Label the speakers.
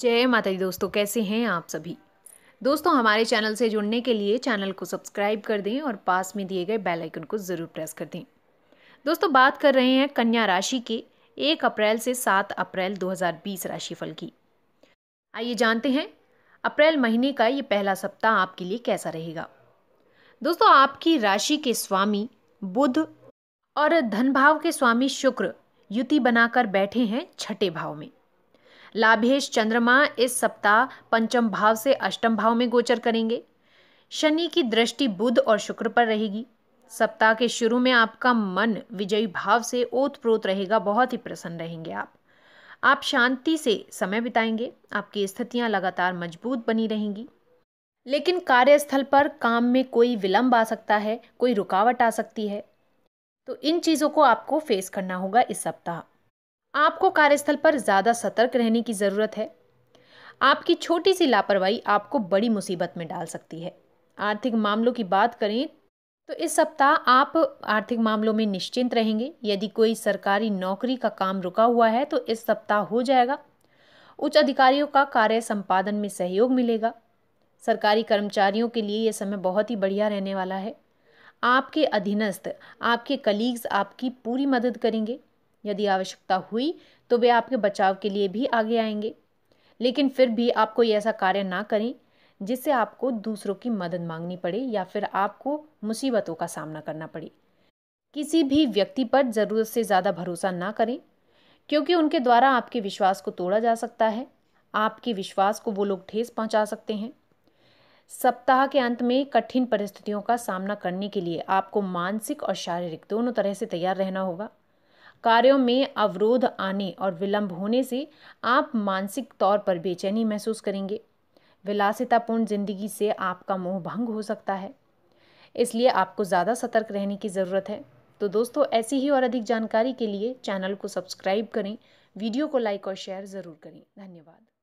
Speaker 1: जय माता दी दोस्तों कैसे हैं आप सभी दोस्तों हमारे चैनल से जुड़ने के लिए चैनल को सब्सक्राइब कर दें और पास में दिए गए बेल आइकन को ज़रूर प्रेस कर दें दोस्तों बात कर रहे हैं कन्या राशि के एक अप्रैल से सात अप्रैल 2020 राशिफल की आइए जानते हैं अप्रैल महीने का ये पहला सप्ताह आपके लिए कैसा रहेगा दोस्तों आपकी राशि के स्वामी बुध और धनभाव के स्वामी शुक्र युति बनाकर बैठे हैं छठे भाव में लाभेश चंद्रमा इस सप्ताह पंचम भाव से अष्टम भाव में गोचर करेंगे शनि की दृष्टि बुध और शुक्र पर रहेगी सप्ताह के शुरू में आपका मन विजयी भाव से ओत प्रोत रहेगा बहुत ही प्रसन्न रहेंगे आप आप शांति से समय बिताएंगे आपकी स्थितियां लगातार मजबूत बनी रहेंगी लेकिन कार्यस्थल पर काम में कोई विलंब आ सकता है कोई रुकावट आ सकती है तो इन चीज़ों को आपको फेस करना होगा इस सप्ताह आपको कार्यस्थल पर ज़्यादा सतर्क रहने की ज़रूरत है आपकी छोटी सी लापरवाही आपको बड़ी मुसीबत में डाल सकती है आर्थिक मामलों की बात करें तो इस सप्ताह आप आर्थिक मामलों में निश्चिंत रहेंगे यदि कोई सरकारी नौकरी का काम रुका हुआ है तो इस सप्ताह हो जाएगा उच्च अधिकारियों का कार्य संपादन में सहयोग मिलेगा सरकारी कर्मचारियों के लिए यह समय बहुत ही बढ़िया रहने वाला है आपके अधीनस्थ आपके कलीग्स आपकी पूरी मदद करेंगे यदि आवश्यकता हुई तो वे आपके बचाव के लिए भी आगे आएंगे लेकिन फिर भी आप कोई ऐसा कार्य ना करें जिससे आपको दूसरों की मदद मांगनी पड़े या फिर आपको मुसीबतों का सामना करना पड़े किसी भी व्यक्ति पर ज़रूरत से ज़्यादा भरोसा ना करें क्योंकि उनके द्वारा आपके विश्वास को तोड़ा जा सकता है आपके विश्वास को वो लोग ठेस पहुंचा सकते हैं सप्ताह के अंत में कठिन परिस्थितियों का सामना करने के लिए आपको मानसिक और शारीरिक दोनों तरह से तैयार रहना होगा कार्यों में अवरोध आने और विलंब होने से आप मानसिक तौर पर बेचैनी महसूस करेंगे विलासितापूर्ण जिंदगी से आपका मोह भंग हो सकता है इसलिए आपको ज़्यादा सतर्क रहने की ज़रूरत है तो दोस्तों ऐसी ही और अधिक जानकारी के लिए चैनल को सब्सक्राइब करें वीडियो को लाइक और शेयर ज़रूर करें धन्यवाद